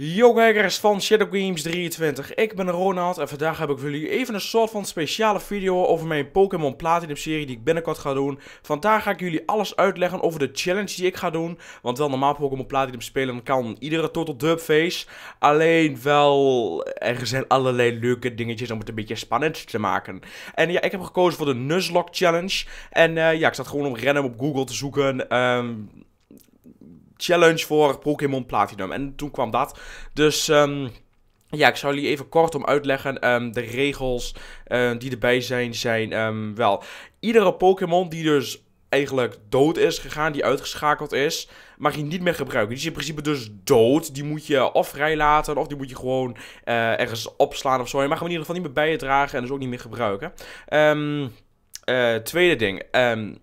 Yo kijkers van Shadow Games 23, ik ben Ronald en vandaag heb ik voor jullie even een soort van speciale video over mijn Pokémon Platinum serie die ik binnenkort ga doen. Vandaag ga ik jullie alles uitleggen over de challenge die ik ga doen, want wel normaal Pokémon Platinum spelen kan iedere Total Dub face. Alleen wel, er zijn allerlei leuke dingetjes om het een beetje spannend te maken. En ja, ik heb gekozen voor de Nuzlocke challenge en eh, ja, ik zat gewoon om random op Google te zoeken... Um, challenge voor Pokémon Platinum. En toen kwam dat. Dus... Um, ja, ik zal jullie even kort om uitleggen. Ehm, de regels eh, die erbij zijn, zijn ehm, wel... Iedere Pokémon die dus eigenlijk dood is gegaan, die uitgeschakeld is, mag je niet meer gebruiken. Die is in principe dus dood. Die moet je of vrijlaten, of die moet je gewoon eh, ergens opslaan of zo. Je mag hem in ieder geval niet meer bij je dragen en dus ook niet meer gebruiken. Um, tweede ding. Um,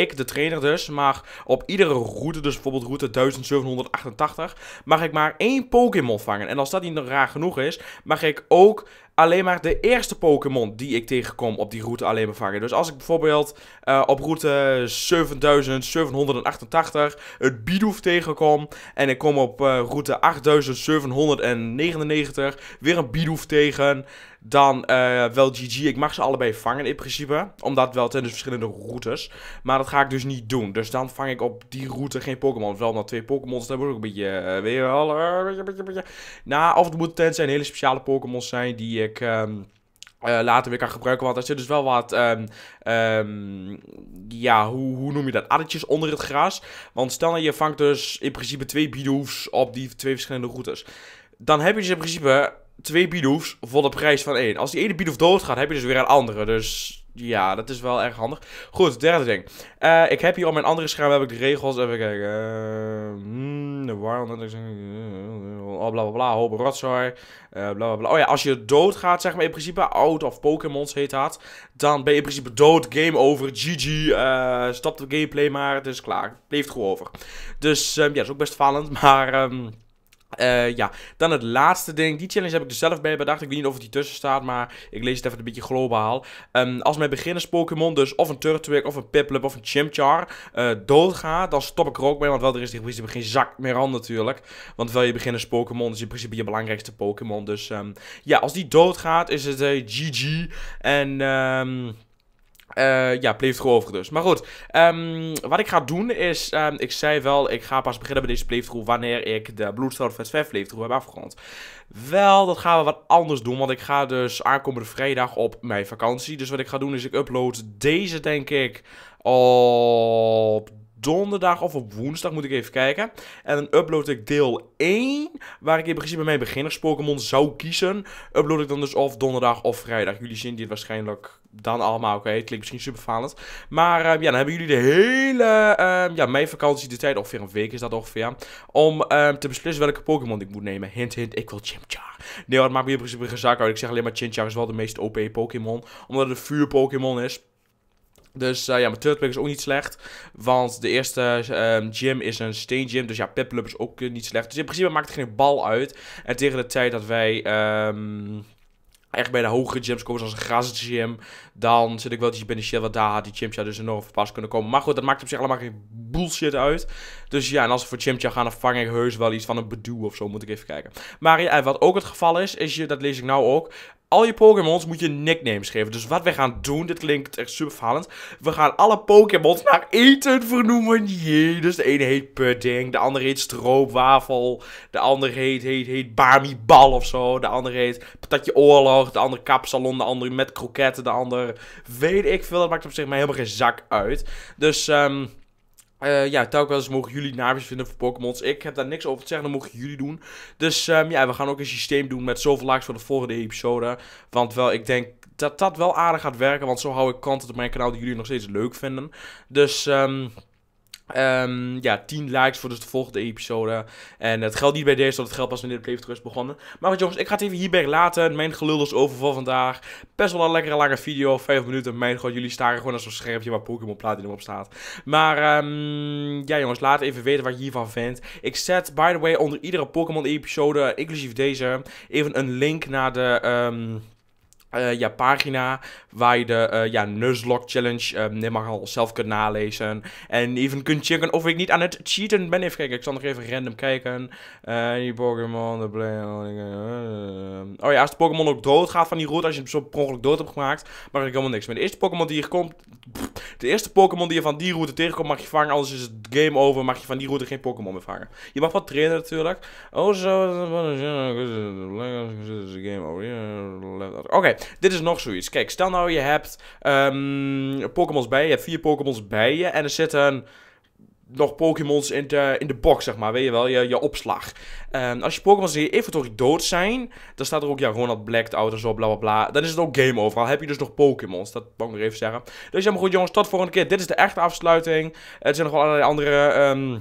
ik, de trainer dus, mag op iedere route, dus bijvoorbeeld route 1788, mag ik maar één Pokémon vangen. En als dat niet raar genoeg is, mag ik ook alleen maar de eerste Pokémon die ik tegenkom op die route alleen maar vangen. Dus als ik bijvoorbeeld eh, op route 7788 het Bidoof tegenkom en ik kom op eh, route 8799 weer een Bidoof tegen dan eh, wel GG. Ik mag ze allebei vangen in principe. Omdat wel ten dus verschillende routes. Maar dat ga ik dus niet doen. Dus dan vang ik op die route geen Pokémon. Wel omdat twee Pokémons dus hebben ook een beetje. weer weet nou, of het moet tenzij een hele speciale Pokémon zijn die ik. Ehm, eh, later weer kan gebruiken. Want er zit dus wel wat, ehm, ehm, ja, hoe, hoe noem je dat? Addertjes onder het gras. Want stel dat nou, je vangt dus in principe twee Bidoofs op die twee verschillende routes. Dan heb je dus in principe twee bidoefs voor de prijs van één. Als die ene dood doodgaat, heb je dus weer een andere. Dus ja, dat is wel erg handig. Goed, derde ding. Eh, ik heb hier op mijn andere scherm heb ik de regels. Even kijken. Eh, hmm, de wild. war. Oh, bla Hoop rotzooi. Uh, Oh ja, als je doodgaat, zeg maar in principe. Out of Pokémons heet dat. Dan ben je in principe dood. Game over. GG. stop de gameplay maar. Dus het is klaar. Leeft goed over. Dus ehm, ja, dat is ook best falend. Maar. Um, uh, ja, dan het laatste ding. Die challenge heb ik er zelf bij bedacht. Ik weet niet of het hier tussen staat, maar ik lees het even een beetje globaal. Um, als mijn beginners Pokémon, dus of een Turtwig, of een Piplup, of een Chimchar, uh, eh, doodgaat, dan stop ik er ook mee. Want wel, er is in principe geen zak meer aan natuurlijk. Want wel, je beginners Pokémon is dus in principe je belangrijkste Pokémon. Dus um, ja, als die doodgaat, is het GG. Eh, en... ehm eh, ja, playthrough over dus. Maar goed, ehm, wat ik ga doen is, ehm, ik zei wel, ik ga pas beginnen met deze playthrough wanneer ik de Bloodstone Fest 5 playthrough heb afgerond. Wel, dat gaan we wat anders doen, want ik ga dus aankomende vrijdag op mijn vakantie. Dus wat ik ga doen is, ik upload deze denk ik op donderdag of op woensdag, moet ik even kijken. En dan upload ik deel 1, waar ik in principe mijn beginners Pokémon zou kiezen. Upload ik dan dus of donderdag of vrijdag. Jullie zien dit waarschijnlijk dan allemaal, oké. Het klinkt misschien super falend. Maar ehm, ja, dan hebben jullie de hele, uh, ja, mijn vakantie, de tijd, ongeveer een week is dat ongeveer. Om ehm, te beslissen welke Pokémon ik moet nemen. Hint, hint, ik wil Chimchar. Nee, dat maakt me in principe geen zak uit. Ik zeg alleen maar Chimchar is wel de meest OP Pokémon. Omdat het een vuur Pokémon is. Dus eh, ja, maar turtleback is ook niet slecht. Want de eerste ehm, gym is een steen gym. Dus ja, Piplup is ook eh, niet slecht. Dus in principe maakt het geen bal uit. En tegen de tijd dat wij... Ehm, echt bij de hogere gyms komen, zoals een grazen gym. Dan zit ik wel te binnen shit, want daar had die Chimcha dus enorm pas kunnen komen. Maar goed, dat maakt op zich allemaal geen bullshit uit. Dus ja, en als we voor Chimcha gaan, dan vang ik heus wel iets van een bedoel of zo, moet ik even kijken. Maar ja, wat ook het geval is, is je, dat lees ik nou ook, al je Pokémons moet je nicknames geven. Dus wat wij gaan doen, dit klinkt echt super verhalend. We gaan alle Pokémons naar eten vernoemen. Jee, dus de ene heet pudding, de andere heet stroopwafel. De andere heet, heet, heet Bamibal of zo. De andere heet patatje oorlog. De andere kapsalon, de andere met kroketten. De andere weet ik veel, dat maakt op zich mij helemaal geen zak uit. Dus, ehm... Eh, ja, telkens mogen jullie naamjes vinden voor Pokémons. Ik heb daar niks over te zeggen, dat mogen jullie doen. Dus ehm, ja, we gaan ook een systeem doen met zoveel likes voor de volgende episode. Want wel, ik denk dat dat wel aardig gaat werken. Want zo hou ik content op mijn kanaal die jullie nog steeds leuk vinden. Dus... Um, Um, ja, 10 likes voor dus de volgende episode. En het geldt niet bij deze, want het geldt pas wanneer de playthrough is begonnen. Maar goed jongens, ik ga het even hierbij laten. Mijn gelul is over voor vandaag. Best wel een lekkere lange video, 5 minuten. Mijn god, jullie staren gewoon als een schermpje waar Pokémon Platinum op staat. Maar um, ja jongens, laat even weten wat je hiervan vindt. Ik zet, by the way, onder iedere Pokémon episode, inclusief deze, even een link naar de... Um, uh, ja, pagina waar je de uh, ja, Nuzlocke Challenge maar al zelf kunt nalezen. En even kunt checken of ik niet aan het cheaten ben. Even kijken, ik zal nog even random kijken. Uh, die Pokémon, Oh ja, als de Pokémon ook dood gaat van die route, als je hem zo per ongeluk dood hebt gemaakt, mag ik helemaal niks meer. De eerste Pokémon die je komt, de eerste Pokémon die je van die route tegenkomt, mag je vangen. Anders is het game over, mag je van die route geen Pokémon meer vangen. Je mag wat trainen natuurlijk. Oh zo. Game over. Oké dit is nog zoiets. Kijk, stel nou je hebt ehm, Pokémons bij je, je hebt vier Pokémons bij je en er zitten nog Pokémons in de, in de box, zeg maar. Weet je wel, je, je opslag. Ehm, als je Pokémons in je inventory dood zijn, dan staat er ook ja, Ronald dat blacked out en zo, bla bla bla. Dan is het ook game overal. heb je dus nog Pokémons. Dat mag ik nog even zeggen. Dus ja, maar goed jongens, tot volgende keer. Dit is de echte afsluiting. Er zijn nog wel allerlei andere... Ehm,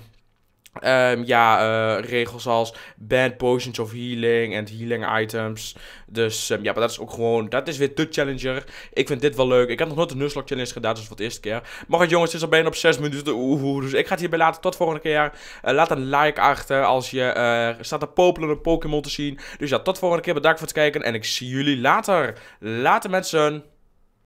Um, ja, eh, regels als band potions of healing en healing items. Dus ehm, ja, maar dat is ook gewoon, dat is weer de challenger. Ik vind dit wel leuk. Ik heb nog nooit een Nuzlocke challenge gedaan, dus voor de eerste keer. Maar goed jongens, het is al bijna op 6 minuten. Oeh, dus ik ga het hierbij laten. Tot volgende keer. Eh, laat een like achter als je uh, staat te popelen een Pokémon te zien. Dus ja, tot volgende keer. Bedankt voor het kijken en ik zie jullie later. Later mensen.